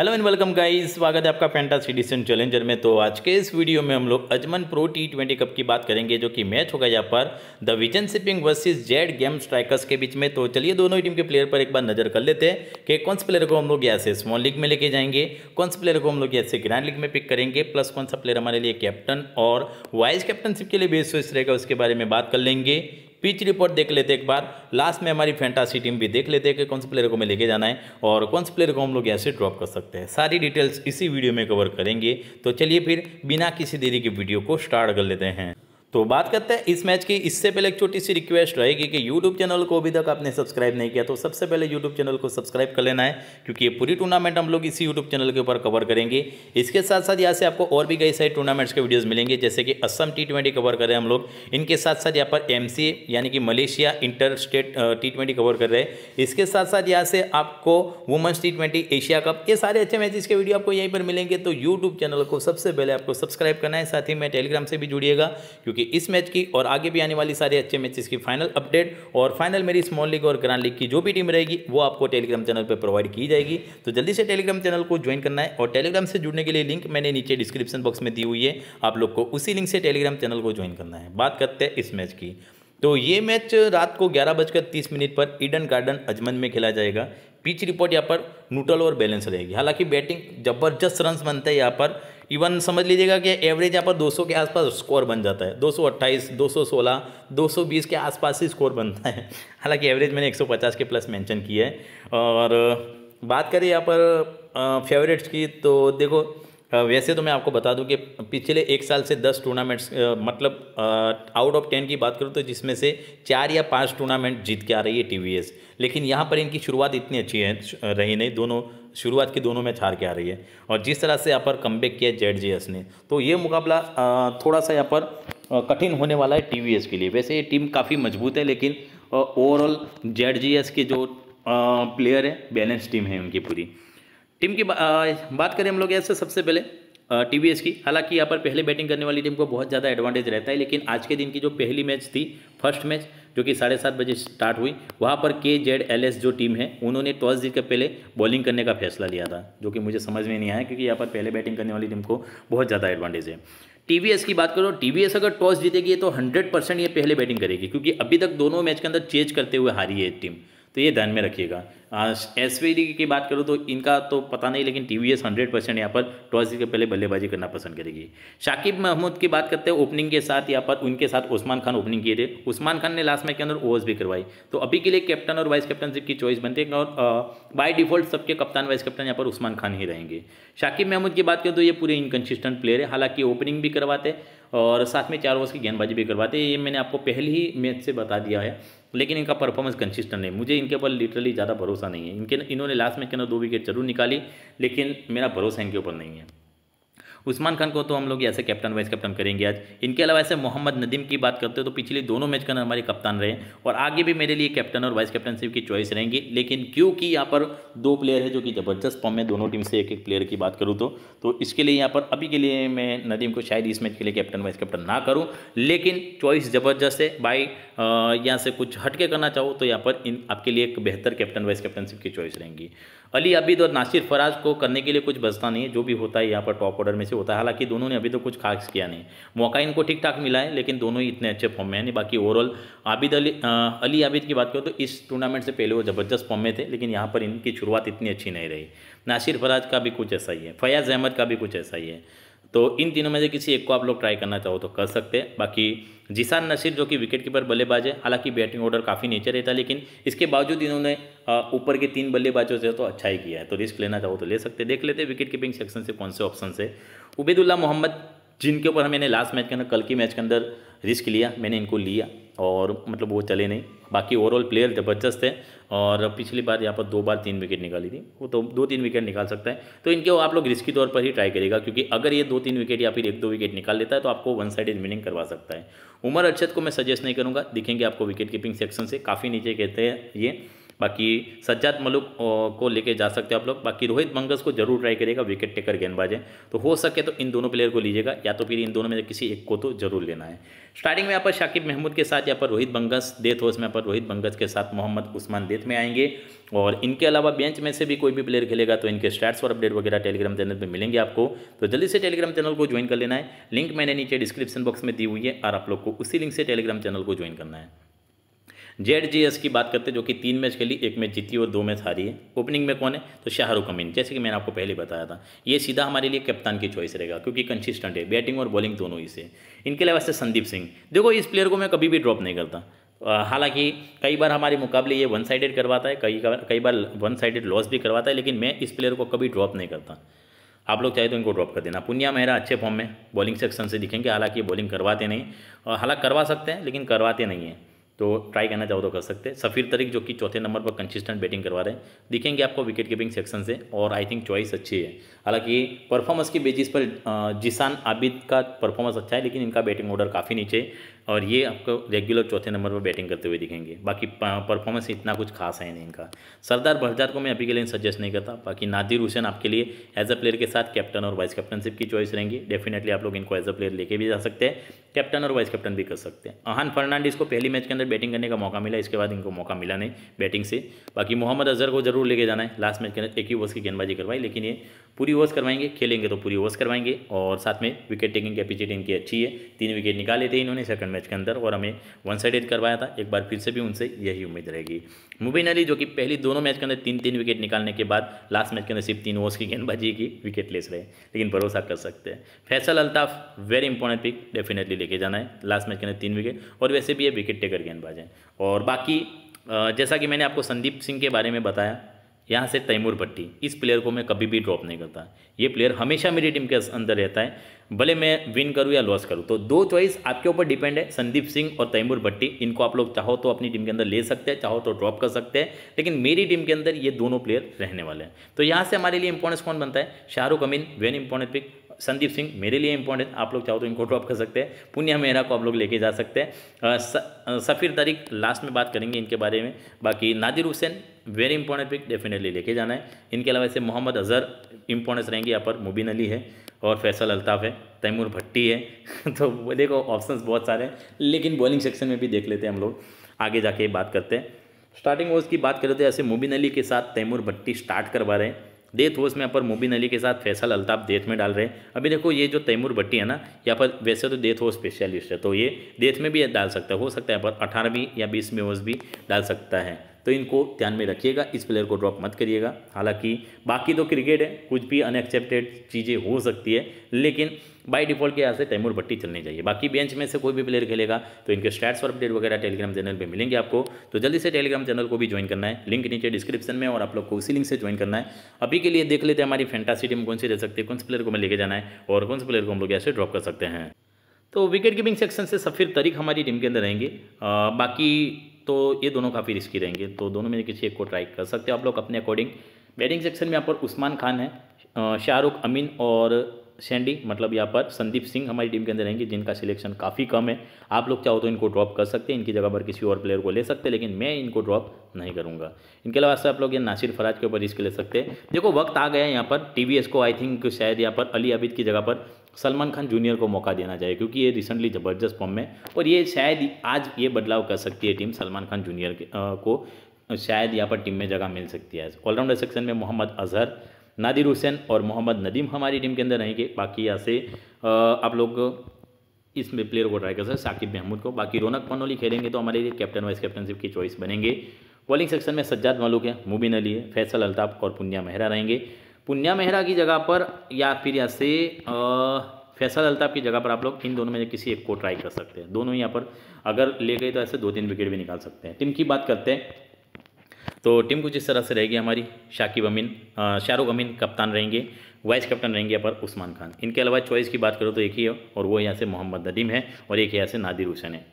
hello and welcome guys स्वागत है आपका पेंटा सिटीजन चैलेंजर में तो आज के इस वीडियो में हम लोग Ajman pro T twenty cup की बात करेंगे जो कि मैच होगा यहाँ पर the Vision Shipping versus Z Game Strikers के बीच में तो चलिए दोनों ही टीम के प्लेयर पर एक बार नजर कर लेते हैं कि कौन से प्लेयर को हम लोग यहाँ से स्मॉल लीग में लेके जाएंगे कौन से प्लेयर को हम लोग यहाँ से ग्रैंड लीग में पिक करेंगे प्लस कौन सा प्लेयर हमारे लिए कैप्टन और वाइस कैप्टनशिप के लिए बेस्ट रहेगा उसके बारे में बात कर लेंगे पिच रिपोर्ट देख लेते एक बार लास्ट में हमारी फैंटासी टीम भी देख लेते हैं कि कौन से प्लेयर को हमें लेके जाना है और कौन से प्लेयर को हम लोग यहाँ से ड्रॉप कर सकते हैं सारी डिटेल्स इसी वीडियो में कवर करेंगे तो चलिए फिर बिना किसी देरी के वीडियो को स्टार्ट कर लेते हैं तो बात करते हैं इस मैच की इससे पहले एक छोटी सी रिक्वेस्ट रहेगी कि यूट्यूब चैनल को अभी तक आपने सब्सक्राइब नहीं किया तो सबसे पहले यूट्यूब चैनल को सब्सक्राइब कर लेना है क्योंकि ये पूरी टूर्नामेंट हम लोग इसी यूट्यूब चैनल के ऊपर कवर करेंगे इसके साथ साथ यहाँ से आपको और भी कई सारे टूर्नामेंट्स के वीडियोज़ मिलेंगे जैसे कि असम टी कवर कर रहे हैं हम लोग इनके साथ साथ यहाँ पर एम यानी कि Malaysia inter state T cover कर रहे हैं इसके साथ साथ यहाँ से आपको वुमेंस टी एशिया कप ये सारे अच्छे मैचेस के वीडियो आपको यहीं पर मिलेंगे तो यूट्यूब चैनल को सबसे पहले आपको सब्सक्राइब करना है साथ ही मैं टेलीग्राम से भी जुड़िएगा क्योंकि क्योंकि इस मैच की और आगे भी आने वाली सारे अच्छे मैचेस की फाइनल अपडेट और फाइनल मेरी स्मॉल लीग और ग्रांड लीग की जो भी टीम रहेगी वो आपको टेलीग्राम चैनल पर प्रोवाइड की जाएगी तो जल्दी से टेलीग्राम चैनल को ज्वाइन करना है और टेलीग्राम से जुड़ने के लिए लिंक मैंने नीचे डिस्क्रिप्शन बॉक्स में दी हुई है आप लोग को उसी लिंक से टेलीग्राम चैनल को ज्वाइन करना है बात करते हैं इस मैच की तो ये मैच रात को ग्यारह बजकर तीस मिनट पर ईडन गार्डन अजमन में खेला जाएगा पिच रिपोर्ट यहाँ पर न्यूट्रल और बैलेंस रहेगी हालांकि बैटिंग जबरदस्त रन बनते हैं यहाँ पर इवन समझ लीजिएगा कि एवरेज यहाँ पर 200 के आसपास स्कोर बन जाता है 228, 216, 220 के आसपास ही स्कोर बनता है हालांकि एवरेज मैंने 150 के प्लस मेंशन की है और बात करें यहाँ पर फेवरेट्स की तो देखो वैसे तो मैं आपको बता दूं कि पिछले एक साल से दस टूर्नामेंट्स मतलब आउट ऑफ टेन की बात करूं तो जिसमें से चार या पांच टूर्नामेंट जीत के आ रही है टीवीएस लेकिन यहाँ पर इनकी शुरुआत इतनी अच्छी है रही नहीं दोनों शुरुआत की दोनों में छार के आ रही है और जिस तरह से यहाँ पर कम किया जेड जे ने तो ये मुकाबला थोड़ा सा यहाँ पर कठिन होने वाला है टी के लिए वैसे ये टीम काफ़ी मजबूत है लेकिन ओवरऑल जेड के जो प्लेयर है बैलेंस टीम है उनकी पूरी टीम की बात करें हम लोग ऐसे सबसे पहले टी वी एस की हालांकि यहाँ पर पहले बैटिंग करने वाली टीम को बहुत ज़्यादा एडवांटेज रहता है लेकिन आज के दिन की जो पहली मैच थी फर्स्ट मैच जो कि साढ़े सात बजे स्टार्ट हुई वहाँ पर के जेड एल एस जो टीम है उन्होंने टॉस जीत कर पहले बॉलिंग करने का फैसला लिया था जो कि मुझे समझ में नहीं आया क्योंकि यहाँ पर पहले बैटिंग करने वाली टीम को बहुत ज़्यादा एडवांटेज है टीवीएस की बात करो टीवीएस अगर टॉस जीतेगी तो हंड्रेड परसेंट ये पहले बैटिंग करेगी क्योंकि अभी तक दोनों मैच के अंदर चेज करते हुए हारी है टीम तो ये ध्यान में रखिएगा एस की बात करूँ तो इनका तो पता नहीं लेकिन T V S hundred percent यहाँ पर टॉस के पहले बल्लेबाजी करना पसंद करेगी शाकिब महमूद की बात करते हैं ओपनिंग के साथ यहाँ पर उनके साथ उस्मान खान ओपनिंग किए थे उस्मान खान ने लास्ट मैच के अंदर ओवर्स भी करवाई तो अभी के लिए कैप्टन और वाइस कैप्टनशिप की चॉइस बनती है और बाय डिफॉल्ट सबके कप्तान वाइस कैप्टन यहाँ पर उस्मान खान ही रहेंगे शाकिब महमूद की बात करें तो ये पूरे इनकन्सिस्टेंट प्लेयर है हालांकि ओपनिंग भी करवाते हैं और साथ में चार ओवर्स की गेंदबाजी भी करवाते हैं ये मैंने आपको पहले ही मैच से बता दिया है लेकिन इनका परफॉर्मेंस कंसिस्टेंट है मुझे इनके ऊपर लिटरली ज़्यादा भरोसा नहीं है इनके इन्होंने लास्ट में क्या दो विकेट जरूर निकाली लेकिन मेरा भरोसा इनके ऊपर नहीं है उस्मान खान को तो हम लोग ऐसे कैप्टन वाइस कैप्टन करेंगे आज इनके अलावा ऐसे मोहम्मद नदीम की बात करते हो तो पिछले दोनों मैच का हमारे कप्तान रहे और आगे भी मेरे लिए कैप्टन और वाइस कैप्टनशिप की चॉइस रहेंगी लेकिन क्योंकि यहाँ पर दो प्लेयर है जो कि ज़बरदस्त फॉर्म में दोनों टीम से एक एक प्लेयर की बात करूँ तो तो इसके लिए यहाँ पर अभी के लिए मैं नदीम को शायद इस मैच के लिए कैप्टन वाइस कैप्टन ना करूँ लेकिन चॉइस ज़बरदस्त है भाई यहाँ से कुछ हटके करना चाहो तो यहाँ पर इन आपके लिए एक बेहतर कैप्टन वाइस कैप्टनशिप की चॉइस रहेंगी अली अबिद और तो नासिर फराज को करने के लिए कुछ बचता नहीं है जो भी होता है यहाँ पर टॉप ऑर्डर में से होता है हालांकि दोनों ने अभी तो कुछ खास किया नहीं मौका इनको ठीक ठाक मिला है लेकिन दोनों ही इतने अच्छे फॉर्म में हैं नहीं बाकी ओवरऑल आबिद अली आ, अली आबिद की बात करो तो इस टूर्नामेंट से पहले वो ज़बरदस्त फॉर्म में थे लेकिन यहाँ पर इनकी शुरुआत इतनी अच्छी नहीं रही नासिर फराज का भी कुछ ऐसा ही है फयाज़ अहमद का भी कुछ ऐसा ही है तो इन तीनों में से किसी एक को आप लोग ट्राई करना चाहो तो कर सकते हैं बाकी जिसान नसीर जो कि विकेट कीपर बल्लेबाज है हालांकि बैटिंग ऑर्डर काफ़ी नीचे रहता है लेकिन इसके बावजूद इन्होंने ऊपर के तीन बल्लेबाजों से तो अच्छा ही किया है तो रिस्क लेना चाहो तो ले सकते देख लेते हैं विकेट कीपिंग सेक्शन से कौन से ऑप्शन से उबेदुल्ला मोहम्मद जिनके ऊपर मैंने लास्ट मैच के अंदर कल की मैच के अंदर रिस्क लिया मैंने इनको लिया और मतलब वो चले नहीं बाकी ओवरऑल प्लेयर ज़बरदस्त है और पिछली बार यहाँ पर दो बार तीन विकेट निकाली थी वो तो दो तीन विकेट निकाल सकता है तो इनके आप लोग रिस्की तौर पर ही ट्राई करेगा क्योंकि अगर ये दो तीन विकेट या फिर एक दो विकेट निकाल लेता है तो आपको वन साइड विनिंग करवा सकता है उमर अरशद को मैं सजेस्ट नहीं करूँगा दिखेंगे आपको विकेट कीपिंग सेक्शन से काफ़ी नीचे कहते हैं ये बाकी सज्जाद मलुक को लेके जा सकते हो आप लोग बाकी रोहित मंगस को जरूर ट्राई करिएगा विकेट टेकर गेंदबाज है तो हो सके तो इन दोनों प्लेयर को लीजिएगा या तो फिर इन दोनों में किसी एक को तो जरूर लेना है स्टार्टिंग में यहाँ पर शाकिब महमूद के साथ यहाँ पर रोहित बंगस डेथ हो उसमें यहाँ पर रोहित बंगस के साथ मोहम्मद उस्मान डेथ में आएंगे और इनके अलावा बेंच में से भी कोई भी प्लेयर खेलेगा तो इनके स्टैट्स और अपडेट वगैरह टेलीग्राम चैनल पर मिलेंगे आपको तो जल्दी से टेलीग्राम चैनल को ज्वाइन कर लेना है लिंक मैंने नीचे डिस्क्रिप्शन बॉक्स में दी हुई है और आप लोग को उसी लिंक से टेलीग्राम चैनल को ज्वाइन करना है जेड जी एस की बात करते हैं जो कि तीन मैच खेली एक मैच जीती और दो मैच हारी है ओपनिंग में कौन है तो शाहरुख अमीन जैसे कि मैंने आपको पहले बताया था ये सीधा हमारे लिए कप्तान की चॉइस रहेगा क्योंकि कंसिस्टेंट है बैटिंग और बॉलिंग दोनों ही से इनके अलावा से संदीप सिंह देखो इस प्लेयर को मैं कभी भी ड्रॉप नहीं करता हालांकि कई बार हमारे मुकाबले ये वन साइडेड करवाता है कई बार कई बार वन साइडेड लॉस भी करवाता है लेकिन मैं इस प्लेयर को कभी ड्रॉप नहीं करता आप लोग चाहे तो इनको ड्रॉप कर देना पुनिया मेहरा अच्छे फॉर्म में बॉलिंग सेक्शन से दिखेंगे हालांकि बॉलिंग करवाते नहीं हालांकि करवा सकते हैं लेकिन करवाते नहीं हैं तो ट्राई करना चाहो तो कर सकते हैं सफ़ीर तरीक जो कि चौथे नंबर पर कंसिस्टेंट बैटिंग करवा रहे हैं दिखेंगे आपको विकेट कीपिंग सेक्शन से और आई थिंक चॉइस अच्छी है हालांकि परफॉर्मेंस की बेसिस पर जिसान आबिद का परफॉर्मेंस अच्छा है लेकिन इनका बैटिंग ऑर्डर काफ़ी नीचे और ये आपको रेगुलर चौथे नंबर पर बैटिंग करते हुए दिखेंगे बाकी परफॉर्मेंस इतना कुछ खास है नहीं इनका सरदार बहजार को मैं अभी के लिए सजेस्ट नहीं करता बाकी नादिर हुसैन आपके लिए एज अ प्लेयर के साथ कैप्टन और वाइस कैप्टनशिप की चॉइस रहेंगी डेफिनेटली आप लोग इनको एज अ प्लेयर लेके भी जा सकते हैं कैप्टन और वाइस कैप्टन भी कर सकते हैं अहान फर्नांडिस को पहली मैच के अंदर बैटिंग करने का मौका मिला इसके बाद इनको मौका मिला नहीं बैटिंग से बाकी मोहम्मद अजहर को जरूर लेके जाना है लास्ट मैच के अंदर एक ही ओवर्स की गेंदबाजी करवाई लेकिन ये पूरी ओवर्स करवाएंगे खेलेंगे तो पूरी ओवर्स करवाएंगे और साथ में विकेट टेकिंग कैपेसिटी इनकी अच्छी है तीन विकेट निकाले थे इन्होंने सेकंड मैच के अंदर और हमें वन साइडेड करवाया था एक बार फिर से भी उनसे यही उम्मीद रहेगी मुबिन अली जो कि पहली दोनों मैच के अंदर तीन तीन विकेट निकालने के बाद लास्ट मैच के अंदर सिर्फ तीन ओवर्स की गेंदबाजी की विकेट लेस रहे लेकिन भरोसा कर सकते हैं Faisal Altaf very important pick definitely लेके जाना है लास्ट मैच के अंदर तीन विकेट और वैसे भी ये विकेट टेकर गेंदबाज हैं और बाकी जैसा कि मैंने आपको संदीप सिंह के बारे में बताया यहाँ से तैमूर भट्टी इस प्लेयर को मैं कभी भी ड्रॉप नहीं करता ये प्लेयर हमेशा मेरी टीम के अंदर रहता है भले मैं विन करूँ या लॉस करूँ तो दो चॉइस आपके ऊपर डिपेंड है संदीप सिंह और तैमूर भट्टी इनको आप लोग चाहो तो अपनी टीम के अंदर ले सकते हैं चाहो तो ड्रॉप कर सकते हैं लेकिन मेरी टीम के अंदर ये दोनों प्लेयर रहने वाले हैं तो यहाँ से हमारे लिए इंपॉर्टेंस कौन बनता है Shahrukh Amin very important pick Sandeep Singh मेरे लिए इंपॉर्टेंट आप लोग चाहो तो इनको ड्रॉप कर सकते हैं पुनिया मेहरा को आप लोग लेके जा सकते हैं सफ़ीर तारिक लास्ट में बात करेंगे इनके बारे में बाकी Nadir Hussain very important pick definitely लेके जाना है इनके अलावा ऐसे मोहम्मद अजहर इंपॉर्टेंस रहेंगे यहाँ पर मुबीन अली है और फैसल अल्ताफ़ है तैमूर भट्टी है तो देखो ऑप्शंस बहुत सारे हैं लेकिन बॉलिंग सेक्शन में भी देख लेते हैं हम लोग आगे जाके बात करते हैं स्टार्टिंग ओवर्स की बात करते हैं तो ऐसे मुबीन अली के साथ तैमूर भट्टी स्टार्ट करवा रहे हैं डेथ हो में यहाँ पर मुबिन अली के साथ फैसल अल्ताफ डेथ में डाल रहे हैं अभी देखो ये जो तैमूर भट्टी है ना यहाँ पर वैसे तो डेथ हो स्पेशलिस्ट है तो ये डेथ में भी डाल सकता है हो सकता है यहाँ पर अठारहवीं या बीसवीं वॉच भी डाल सकता है तो इनको ध्यान में रखिएगा इस प्लेयर को ड्रॉप मत करिएगा हालांकि बाकी तो क्रिकेट है कुछ भी अनएक्सेप्टेड चीज़ें हो सकती है लेकिन बाय डिफॉल्ट के यहाँ से तैमूर भट्टी चलनी चाहिए बाकी बेंच में से कोई भी प्लेयर खेलेगा तो इनके स्टैट्स और अपडेट वगैरह टेलीग्राम चैनल पर मिलेंगे आपको तो जल्दी से टेलीग्राम चैनल को भी ज्वाइन करना है लिंक नीचे डिस्क्रिप्शन में और आप लोग को उसी लिंक से ज्वाइन करना है अभी के लिए देख लेते हैं हमारी फैंटासी टीम कौन सी रह सकती है कौन से प्लेयर को हमें लेके जाना है और कौन से प्लेयर को हम लोग ऐसे ड्रॉप कर सकते हैं तो विकेट कीपिंग सेक्शन से सफ़ीर तरीक हमारी टीम के अंदर रहेंगे आ, बाकी तो ये दोनों काफ़ी रिस्की रहेंगे तो दोनों में किसी एक को ट्राई कर सकते हो आप लोग अपने अकॉर्डिंग बैटिंग सेक्शन में यहाँ पर उस्मान खान है शाहरुख अमीन और शेंडी मतलब यहाँ पर संदीप सिंह हमारी टीम के अंदर रहेंगे जिनका सिलेक्शन काफ़ी कम है आप लोग चाहो तो इनको ड्रॉप कर सकते हैं इनकी जगह पर किसी और प्लेयर को ले सकते हैं लेकिन मैं इनको ड्रॉप नहीं करूँगा इनके अलावा से आप लोग ये नासिर फराज के ऊपर रिस्क ले सकते हैं देखो वक्त आ गया है यहाँ पर टी को आई थिंक शायद यहाँ पर अली अबिद की जगह पर सलमान खान जूनियर को मौका देना चाहिए क्योंकि ये रिसेंटली ज़बरदस्त फॉर्म में और ये शायद आज ये बदलाव कर सकती है टीम सलमान खान जूनियर को शायद यहाँ पर टीम में जगह मिल सकती है ऑलराउंडर सेक्शन में मोहम्मद अजहर नादिर हुसैन और मोहम्मद नदीम हमारी टीम के अंदर रहेंगे बाकी यहाँ से आप लोग इसमें प्लेयर को ट्राई कर सकते साकिब महमूद को बाकी रौनक पनोली खेलेंगे तो हमारे लिए कैप्टन वाइस कैप्टनशिप की चॉइस बनेंगे बॉलिंग सेक्शन में सज्जाद मलूक है मुबिन अली है फैसल अल्ताफ और पुनिया मेहरा रहेंगे पुनिया मेहरा की जगह पर या फिर यहाँ से फैसल अल्ताफ की जगह पर आप लोग इन दोनों में किसी एक को ट्राई कर सकते हैं दोनों यहाँ पर अगर ले गए तो ऐसे दो तीन विकेट भी निकाल सकते हैं टीम की बात करते हैं तो टीम कुछ इस तरह से रहेगी हमारी शाकिब अमीन शाहरुख अमीन कप्तान रहेंगे वाइस कप्तान रहेंगे पर उस्मान खान इनके अलावा चॉइस की बात करो तो एक ही है और वो यहाँ से मोहम्मद नदीम है और एक यहाँ से नादिर हुसैन है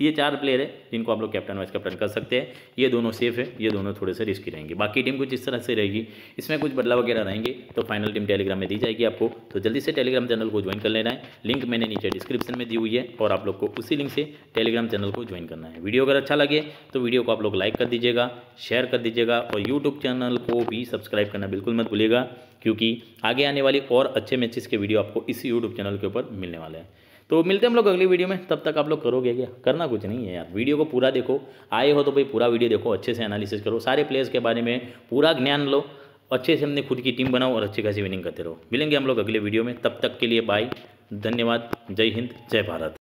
ये चार प्लेयर है जिनको आप लोग कैप्टन वाइस कैप्टन कर सकते हैं ये दोनों सेफ है ये दोनों थोड़े से रिस्की रहेंगे बाकी टीम कुछ इस तरह से रहेगी इसमें कुछ बदलाव वगैरह रहेंगे तो फाइनल टीम टेलीग्राम में दी जाएगी आपको तो जल्दी से टेलीग्राम चैनल को ज्वाइन कर लेना है लिंक मैंने नीचे डिस्क्रिप्शन में दी हुई है और आप लोग को उसी लिंक से टेलीग्राम चैनल को ज्वाइन करना है वीडियो अगर अच्छा लगे तो वीडियो को आप लोग लाइक कर दीजिएगा शेयर कर दीजिएगा और यूट्यूब चैनल को भी सब्सक्राइब करना बिल्कुल मत भूलेगा क्योंकि आगे आने वाली और अच्छे मैचेस के वीडियो आपको इसी यूट्यूब चैनल के ऊपर मिलने वाले हैं तो मिलते हैं हम लोग अगली वीडियो में तब तक आप लोग करोगे क्या करना कुछ नहीं है यार वीडियो को पूरा देखो आए हो तो भाई पूरा वीडियो देखो अच्छे से एनालिसिस करो सारे प्लेयर्स के बारे में पूरा ज्ञान लो अच्छे से हमने खुद की टीम बनाओ और अच्छी खासी विनिंग करते रहो मिलेंगे हम लोग अगले वीडियो में तब तक के लिए बाय धन्यवाद जय हिंद जय भारत